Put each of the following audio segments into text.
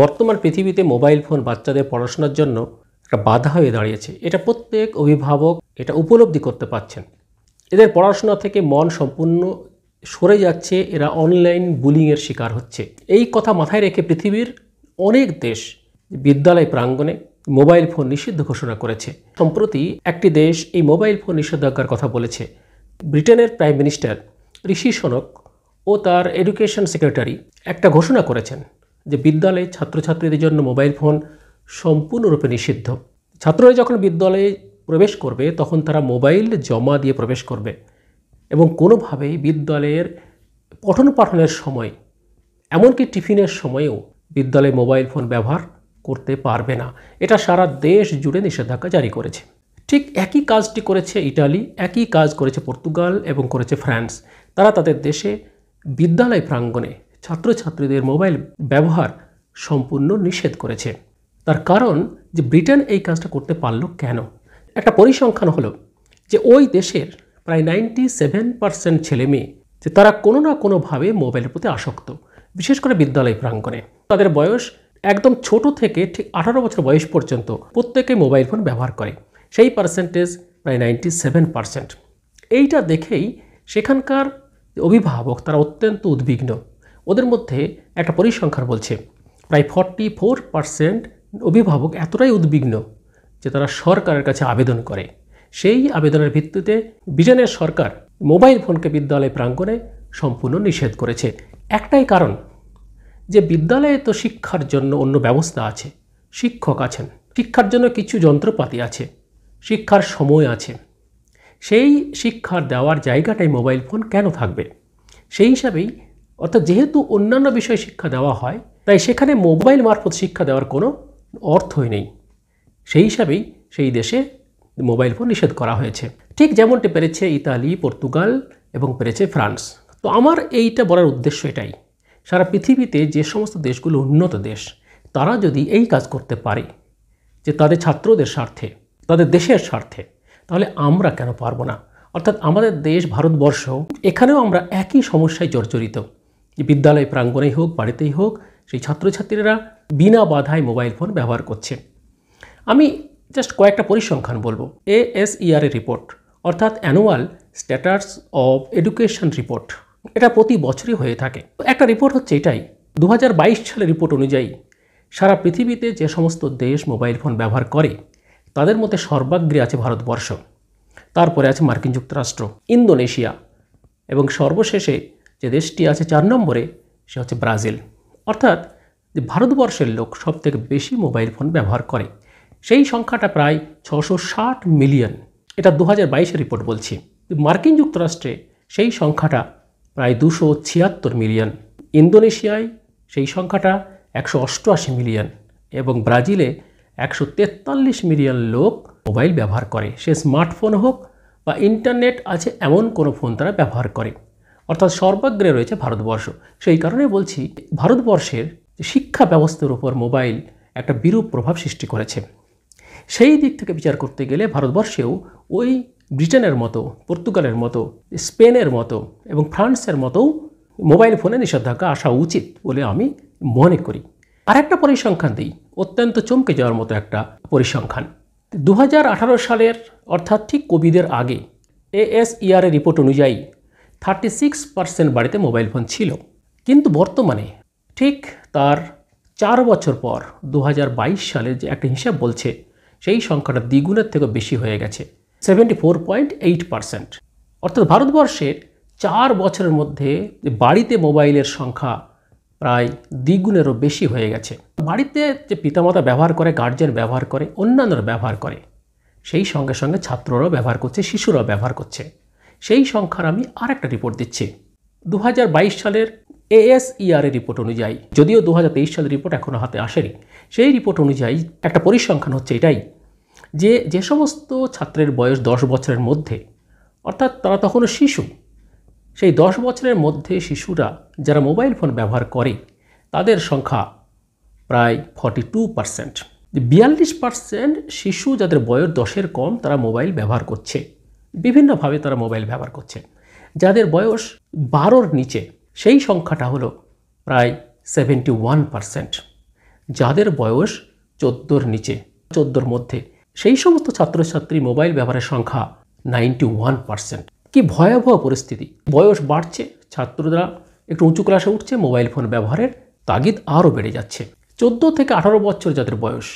বর্তমান পৃথিবীতে mobile phone বাচ্চাদের পড়াশোনার জন্য একটা বাধা হয়ে দাঁড়িয়েছে এটা প্রত্যেক অভিভাবক এটা উপলব্ধি করতে পারছেন এদের পড়াশোনা থেকে মন সম্পূর্ণ সরে যাচ্ছে এরা অনলাইন বুলিংয়ের শিকার হচ্ছে এই কথা মাথায় রেখে পৃথিবীর অনেক দেশ বিদ্যালয় প্রাঙ্গণে মোবাইল ফোন নিষিদ্ধ ঘোষণা করেছে সম্প্রতি একটি দেশ এই মোবাইল ফোন নিষেধাজ্ঞার কথা বলেছে ব্রিটেনের প্রাইম মিনিস্টার ঋষি সনক ও তার এডুকেশন সেক্রেটারি একটা ঘোষণা করেছেন যে বিদ্যালয়ে ছাত্রছাত্রীদের জন্য মোবাইল ফোন সম্পূর্ণরূপে নিষিদ্ধ ছাত্ররা যখন বিদ্যালয়ে প্রবেশ করবে তখন তারা মোবাইল জমা দিয়ে প্রবেশ করবে এবং কোনোভাবেই বিদ্যালয়ের পঠন পাঠনের সময় এমনকি টিফিনের সময়েও বিদ্যালয়ে মোবাইল ফোন ব্যবহার করতে পারবে না এটা সারা দেশ জুড়ে নিষেধাজ্ঞা জারি করেছে ঠিক একই কাজটি করেছে ইটালি একই কাজ করেছে পর্তুগাল এবং করেছে ফ্রান্স তারা তাদের দেশে বিদ্যালয় প্রাঙ্গণে ছাত্রছাত্রীদের মোবাইল ব্যবহার সম্পূর্ণ নিষেধ করেছে তার কারণ যে ব্রিটেন এই কাজটা করতে পারল কেন একটা পরিসংখ্যান হলো যে ওই দেশের প্রায় নাইনটি সেভেন পার্সেন্ট ছেলে মেয়ে যে তারা কোনো না কোনোভাবে মোবাইলের প্রতি আসক্ত বিশেষ করে বিদ্যালয় প্রাঙ্গণে তাদের বয়স একদম ছোট থেকে ঠিক আঠারো বছর বয়স পর্যন্ত প্রত্যেকে মোবাইল ফোন ব্যবহার করে সেই পার্সেন্টেজ প্রায় নাইনটি সেভেন পার্সেন্ট এইটা দেখেই সেখানকার অভিভাবক তারা অত্যন্ত উদ্বিগ্ন ওদের মধ্যে একটা পরিসংখ্যান বলছে প্রায় ফর্টি ফোর পার্সেন্ট অভিভাবক এতটাই উদ্বিগ্ন যে তারা সরকারের কাছে আবেদন করে সেই আবেদনের ভিত্তিতে বিজনের সরকার মোবাইল ফোনকে বিদ্যালয় প্রাঙ্গণে সম্পূর্ণ নিষেধ করেছে একটাই কারণ যে বিদ্যালয়ে তো শিক্ষার জন্য অন্য ব্যবস্থা আছে শিক্ষক আছেন শিক্ষার জন্য কিছু যন্ত্রপাতি আছে শিক্ষার সময় আছে সেই শিক্ষার দেওয়ার জায়গাটাই মোবাইল ফোন কেন থাকবে সেই হিসাবেই অর্থাৎ যেহেতু অন্যান্য বিষয়ে শিক্ষা দেওয়া হয় তাই সেখানে মোবাইল মারফত শিক্ষা দেওয়ার কোনো অর্থই নেই সেই হিসাবেই সেই দেশে মোবাইল ফোন নিষেধ করা হয়েছে ঠিক যেমনটি পেরেছে ইতালি পর্তুগাল এবং পেরেছে ফ্রান্স তো আমার এইটা বলার উদ্দেশ্য এটাই সারা পৃথিবীতে যে সমস্ত দেশগুলো উন্নত দেশ তারা যদি এই কাজ করতে পারে যে তাদের ছাত্রদের স্বার্থে তাদের দেশের স্বার্থে তাহলে আমরা কেন পারবো না অর্থাৎ আমাদের দেশ ভারতবর্ষ এখানেও আমরা একই সমস্যায় জর্জরিত যে বিদ্যালয় প্রাঙ্গণেই হোক বাড়িতেই হোক সেই ছাত্রছাত্রীরা বিনা বাধায় মোবাইল ফোন ব্যবহার করছে আমি জাস্ট কয়েকটা পরিসংখ্যান বলবো e এএসইআরের রিপোর্ট অর্থাৎ annual status of education report এটা প্রতি বছরই হয়ে থাকে একটা রিপোর্ট হচ্ছে এটাই দু হাজার সালের রিপোর্ট অনুযায়ী সারা পৃথিবীতে যে সমস্ত দেশ মোবাইল ফোন ব্যবহার করে তাদের মধ্যে সর্বাগ্রে আছে ভারতবর্ষ তারপরে আছে মার্কিন যুক্তরাষ্ট্র ইন্দোনেশিয়া এবং সর্বশেষে যে দেশটি আছে চার নম্বরে সে হচ্ছে ব্রাজিল অর্থাৎ যে ভারতবর্ষের লোক সবথেকে বেশি মোবাইল ফোন ব্যবহার করে সেই সংখ্যাটা প্রায় ছশো মিলিয়ন এটা দু হাজার রিপোর্ট বলছি মার্কিন যুক্তরাষ্ট্রে সেই সংখ্যাটা প্রায় দুশো ছিয়াত্তর মিলিয়ন ইন্দোনেশিয়ায় সেই সংখ্যাটা একশো অষ্টআশি মিলিয়ন এবং ব্রাজিলে একশো তেতাল্লিশ মিলিয়ন লোক মোবাইল ব্যবহার করে সে স্মার্টফোন হোক বা ইন্টারনেট আছে এমন কোনো ফোন তারা ব্যবহার করে অর্থাৎ সর্বাগ্রে রয়েছে ভারতবর্ষ সেই কারণে বলছি ভারতবর্ষের শিক্ষা ব্যবস্থার উপর মোবাইল একটা বিরূপ প্রভাব সৃষ্টি করেছে সেই দিক থেকে বিচার করতে গেলে ভারতবর্ষেও ওই ব্রিটেনের মতো পর্তুগালের মতো স্পেনের মতো এবং ফ্রান্সের মতো মোবাইল ফোনে নিষেধাজ্ঞা আসা উচিত বলে আমি মনে করি আর একটা পরিসংখ্যান দিই অত্যন্ত চমকে যাওয়ার মতো একটা পরিসংখ্যান দু সালের অর্থাৎ ঠিক কোভিডের আগে e এএসইআর রিপোর্ট অনুযায়ী থার্টি সিক্স পার্সেন্ট বাড়িতে মোবাইল ফোন ছিল কিন্তু বর্তমানে ঠিক তার চার বছর পর দু সালে যে একটা হিসাব বলছে সেই সংখ্যাটা দ্বিগুণের থেকে বেশি হয়ে গেছে seventy four point eight percent অর্থাৎ ভারতবর্ষে চার বছরের মধ্যে বাড়িতে মোবাইলের সংখ্যা প্রায় দ্বিগুণেরও বেশি হয়ে গেছে বাড়িতে যে পিতামাতা ব্যবহার করে গার্জেন ব্যবহার করে অন্যান্যরা ব্যবহার করে সেই সঙ্গে সঙ্গে ছাত্ররাও ব্যবহার করছে শিশুরাও ব্যবহার করছে সেই সংখ্যার আমি আর একটা রিপোর্ট দিচ্ছি দু সালের e এএসইআরের রিপোর্ট অনুযায়ী যদিও দু সালের রিপোর্ট এখনও হাতে আসেনি সেই রিপোর্ট অনুযায়ী একটা পরিসংখ্যান হচ্ছে এটাই যে যে সমস্ত ছাত্রের বয়স দশ বছরের মধ্যে অর্থাৎ তারা তখনও শিশু সেই দশ বছরের মধ্যে শিশুরা যারা মোবাইল ফোন ব্যবহার করে তাদের সংখ্যা প্রায় ফর্টি টু পারসেন্ট বিয়াল্লিশ পারসেন্ট শিশু যাদের বয়স দশের কম তারা মোবাইল ব্যবহার করছে বিভিন্নভাবে তারা মোবাইল ব্যবহার করছে যাদের বয়স বারোর নিচে সেই সংখ্যাটা হলো প্রায় সেভেন্টি ওয়ান পারসেন্ট যাদের বয়স চোদ্দোর নিচে চোদ্দোর মধ্যে সেই সমস্ত ছাত্রছাত্রী মোবাইল ব্যবহারের সংখ্যা নাইনটি ওয়ান পারসেন্ট কি ভয়াবহ পরিস্থিতি বয়স বাড়ছে ছাত্ররা একটু উঁচু ক্লাসে উঠছে মোবাইল ফোন ব্যবহারের তাগিদ আরও বেড়ে যাচ্ছে চোদ্দো থেকে আঠারো বছর যাদের বয়স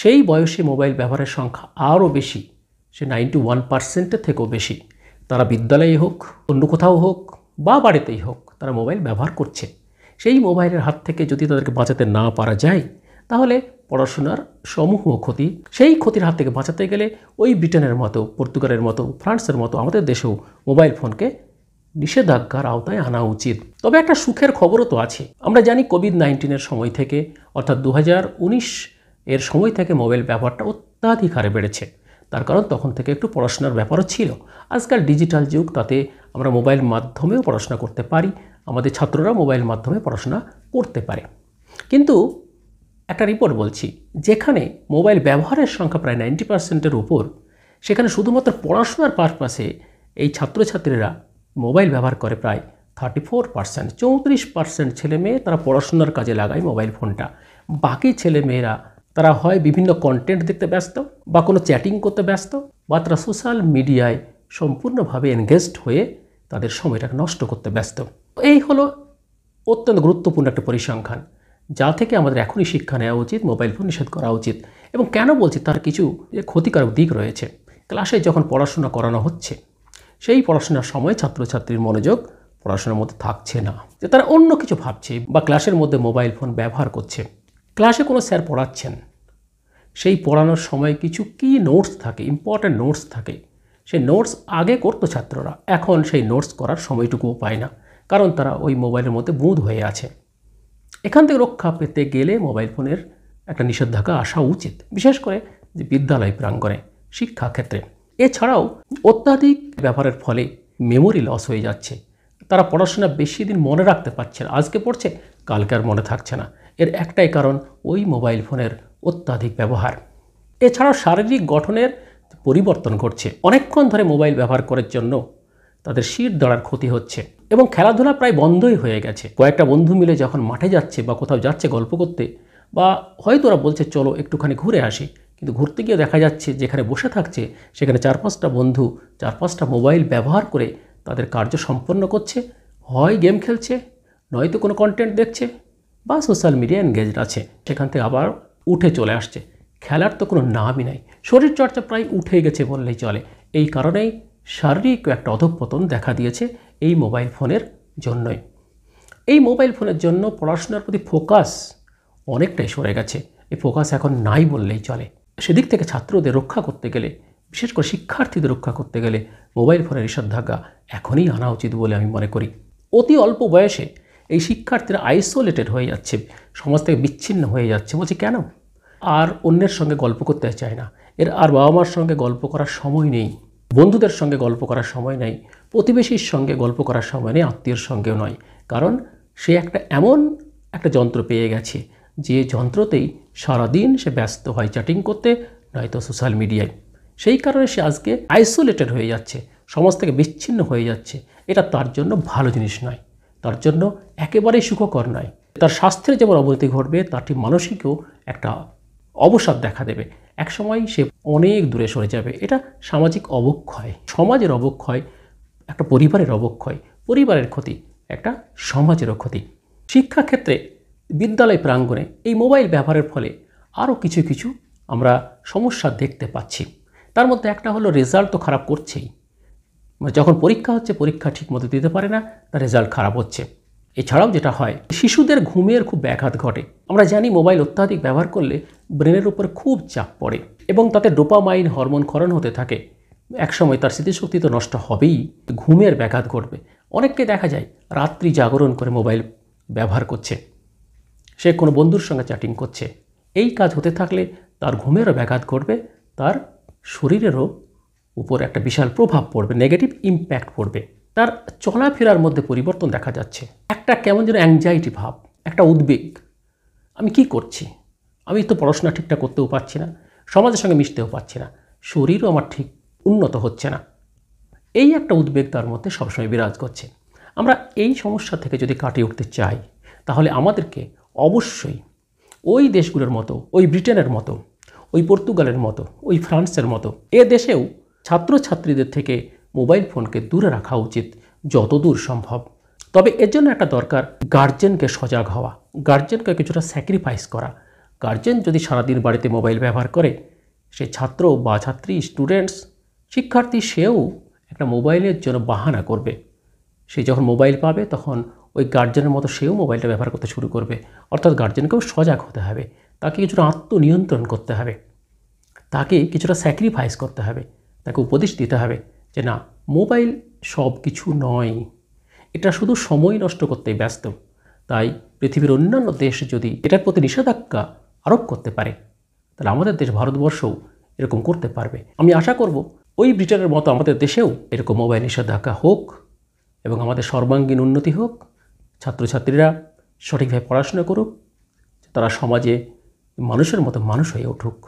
সেই বয়সে মোবাইল ব্যবহারের সংখ্যা আরও বেশি সে নাইনটি ওয়ান পার্সেন্টের থেকেও বেশি তারা বিদ্যালয়ে হোক অন্য কোথাও হোক বা বাড়িতেই হোক তারা মোবাইল ব্যবহার করছে সেই মোবাইলের হাত থেকে যদি তাদেরকে বাঁচাতে না পারা যায় তাহলে পড়াশোনার সমূহ ক্ষতি সেই ক্ষতির হাত থেকে বাঁচাতে গেলে ওই ব্রিটেনের মতো পর্তুগালের মতো ফ্রান্সের মতো আমাদের দেশেও মোবাইল ফোনকে নিষেধাজ্ঞার আওতায় আনা উচিত তবে একটা সুখের খবরও তো আছে আমরা জানি কোভিড নাইন্টিনের সময় থেকে অর্থাৎ দু এর সময় থেকে মোবাইল ব্যবহারটা অত্যাধিক হারে বেড়েছে তার কারণ তখন থেকে একটু পড়াশোনার ব্যাপারও ছিল আজকাল ডিজিটাল যুগ তাতে আমরা মোবাইল মাধ্যমেও পড়াশোনা করতে পারি আমাদের ছাত্ররা মোবাইল মাধ্যমে পড়াশোনা করতে পারে কিন্তু একটা রিপোর্ট বলছি যেখানে মোবাইল ব্যবহারের সংখ্যা প্রায় নাইনটি পার্সেন্টের উপর সেখানে শুধুমাত্র পড়াশোনার পারপাসে এই ছাত্রছাত্রীরা মোবাইল ব্যবহার করে প্রায় থার্টি ফোর পার্সেন্ট চৌত্রিশ পার্সেন্ট ছেলে মেয়ে তারা পড়াশোনার কাজে লাগায় মোবাইল ফোনটা বাকি ছেলেমেয়েরা তারা হয় বিভিন্ন কন্টেন্ট দেখতে ব্যস্ত বা কোনো চ্যাটিং করতে ব্যস্ত বা তারা সোশ্যাল মিডিয়ায় সম্পূর্ণভাবে এনগেজড হয়ে তাদের সময়টাকে নষ্ট করতে ব্যস্ত এই হলো অত্যন্ত গুরুত্বপূর্ণ একটা পরিসংখ্যান যা থেকে আমাদের এখনই শিক্ষা নেওয়া উচিত মোবাইল ফোন নিষেধ করা উচিত এবং কেন বলছি তার কিছু ক্ষতিকারক দিক রয়েছে ক্লাসে যখন পড়াশোনা করানো হচ্ছে সেই পড়াশোনার সময় ছাত্রছাত্রীর মনোযোগ পড়াশোনার মধ্যে থাকছে না যে তারা অন্য কিছু ভাবছে বা ক্লাসের মধ্যে মোবাইল ফোন ব্যবহার করছে ক্লাসে কোনো স্যার পড়াচ্ছেন সেই পড়ানোর সময় কিছু কি নোটস থাকে ইম্পর্ট্যান্ট নোটস থাকে সেই নোটস আগে করতো ছাত্ররা এখন সেই নোটস করার সময়টুকুও পায় না কারণ তারা ওই মোবাইলের মধ্যে বুঁদ হয়ে আছে এখান থেকে রক্ষা পেতে গেলে মোবাইল ফোনের একটা নিষেধাজ্ঞা আসা উচিত বিশেষ করে যে বিদ্যালয় প্রাঙ্গণে শিক্ষাক্ষেত্রে এছাড়াও অত্যাধিক ব্যবহারের ফলে মেমোরি লস হয়ে যাচ্ছে তারা পড়াশোনা বেশি দিন মনে রাখতে পারছে না আজকে পড়ছে কালকে আর মনে থাকছে না এর একটাই কারণ ওই মোবাইল ফোনের অত্যাধিক ব্যবহার এছাড়াও শারীরিক গঠনের পরিবর্তন ঘটছে অনেকক্ষণ ধরে মোবাইল ব্যবহার করার জন্য তাদের শির দাঁড়ার ক্ষতি হচ্ছে এবং খেলাধুলা প্রায় বন্ধই হয়ে গেছে কয়েকটা বন্ধু মিলে যখন মাঠে যাচ্ছে বা কোথাও যাচ্ছে গল্প করতে বা হয়তো ওরা বলছে চলো একটুখানি ঘুরে আসি কিন্তু ঘুরতে গিয়ে দেখা যাচ্ছে যেখানে বসে থাকছে সেখানে চার পাঁচটা বন্ধু চার পাঁচটা মোবাইল ব্যবহার করে তাদের কার্য সম্পন্ন করছে হয় গেম খেলছে নয়তো কোনো কন্টেন্ট দেখছে বা সোশ্যাল মিডিয়া এনগেজড আছে সেখান থেকে আবার উঠে চলে আসছে খেলার তো কোনো নামই নাই শরীরচর্চা প্রায় উঠে গেছে বললেই চলে এই কারণেই শারীরিক একটা অধঃপতন দেখা দিয়েছে এই মোবাইল ফোনের জন্যই এই মোবাইল ফোনের জন্য পড়াশোনার প্রতি ফোকাস অনেকটাই সরে গেছে এই ফোকাস এখন নাই বললেই চলে সেদিক থেকে ছাত্রদের রক্ষা করতে গেলে বিশেষ করে শিক্ষার্থীদের রক্ষা করতে গেলে মোবাইল ফোনের নিষেধাজ্ঞা এখনই আনা উচিত বলে আমি মনে করি অতি অল্প বয়সে এই শিক্ষার্থীরা আইসোলেটেড হয়ে যাচ্ছে সমাজ থেকে বিচ্ছিন্ন হয়ে যাচ্ছে বলছি কেন আর অন্যের সঙ্গে গল্প করতে চায় না এর আর বাবা মার সঙ্গে গল্প করার সময় নেই বন্ধুদের সঙ্গে গল্প করার সময় নেই প্রতিবেশীর সঙ্গে গল্প করার সময় নেই আত্মীয়র সঙ্গেও নয় কারণ সে একটা এমন একটা যন্ত্র পেয়ে গেছে যে যন্ত্রতেই সারাদিন সে ব্যস্ত হয় চ্যাটিং করতে নয়তো সোশ্যাল মিডিয়ায় সেই কারণে সে আজকে আইসোলেটেড হয়ে যাচ্ছে সমাজ থেকে বিচ্ছিন্ন হয়ে যাচ্ছে এটা তার জন্য ভালো জিনিস নয় তার জন্য একেবারেই সুখকর নয় তার স্বাস্থ্যের যেমন অবনতি ঘটবে তারটি মানসিকও একটা অবসাদ দেখা দেবে একসময় সে অনেক দূরে সরে যাবে এটা সামাজিক অবক্ষয় সমাজের অবক্ষয় একটা পরিবারের অবক্ষয় পরিবারের ক্ষতি একটা সমাজেরও ক্ষতি শিক্ষাক্ষেত্রে বিদ্যালয় প্রাঙ্গণে এই মোবাইল ব্যবহারের ফলে আরও কিছু কিছু আমরা সমস্যা দেখতে পাচ্ছি তার মধ্যে একটা হলো রেজাল্ট তো খারাপ করছেই মানে যখন পরীক্ষা হচ্ছে পরীক্ষা ঠিক মতো দিতে পারে না তার রেজাল্ট খারাপ হচ্ছে এছাড়াও যেটা হয় শিশুদের ঘুমের খুব ব্যাঘাত ঘটে আমরা জানি মোবাইল অত্যাধিক ব্যবহার করলে ব্রেনের উপর খুব চাপ পড়ে এবং তাতে ডোপামাইন হরমোন ক্ষরণ হতে থাকে একসময় তার স্মৃতিশক্তি তো নষ্ট হবেই ঘুমের ব্যাঘাত ঘটবে অনেককে দেখা যায় রাত্রি জাগরণ করে মোবাইল ব্যবহার করছে সে কোনো বন্ধুর সঙ্গে চ্যাটিং করছে এই কাজ হতে থাকলে তার ঘুমেরও ব্যাঘাত ঘটবে তার শরীরেরও উপর একটা বিশাল প্রভাব পড়বে নেগেটিভ ইম্প্যাক্ট পড়বে তার চলাফেরার মধ্যে পরিবর্তন দেখা যাচ্ছে একটা কেমন যেন অ্যাংজাইটি ভাব একটা উদ্বেগ আমি কি করছি আমি তো পড়াশোনা ঠিকঠাক করতেও পারছি না সমাজের সঙ্গে মিশতেও পারছি না শরীরও আমার ঠিক উন্নত হচ্ছে না এই একটা উদ্বেগ তার মধ্যে সবসময় বিরাজ করছে আমরা এই সমস্যা থেকে যদি কাটিয়ে উঠতে চাই তাহলে আমাদেরকে অবশ্যই ওই দেশগুলোর মতো ওই ব্রিটেনের মতো ওই পর্তুগালের মতো ওই ফ্রান্সের মতো এ দেশেও ছাত্রছাত্রীদের থেকে মোবাইল ফোনকে দূরে রাখা উচিত যতদূর সম্ভব তবে এর জন্য একটা দরকার গার্জেনকে সজাগ হওয়া গার্জেনকে কিছুটা স্যাক্রিফাইস করা গার্জেন যদি সারাদিন বাড়িতে মোবাইল ব্যবহার করে সে ছাত্র বা ছাত্রী স্টুডেন্টস শিক্ষার্থী সেও একটা মোবাইলের জন্য বাহানা করবে সে যখন মোবাইল পাবে তখন ওই গার্জেনের মতো সেও মোবাইলটা ব্যবহার করতে শুরু করবে অর্থাৎ গার্জেনকেও সজাগ হতে হবে তাকে কিছুটা আত্মনিয়ন্ত্রণ করতে হবে তাকে কিছুটা স্যাক্রিফাইস করতে হবে তাকে উপদেশ দিতে হবে যে না মোবাইল সব কিছু নয় এটা শুধু সময় নষ্ট করতে ব্যস্ত তাই পৃথিবীর অন্যান্য দেশ যদি এটার প্রতি নিষেধাজ্ঞা আরোপ করতে পারে তাহলে আমাদের দেশ ভারতবর্ষও এরকম করতে পারবে আমি আশা করব ওই ব্রিটেনের মতো আমাদের দেশেও এরকম মোবাইল নিষেধাজ্ঞা হোক এবং আমাদের সর্বাঙ্গীন উন্নতি হোক ছাত্রছাত্রীরা সঠিকভাবে পড়াশোনা করুক তারা সমাজে মানুষের মতো মানুষ হয়ে উঠুক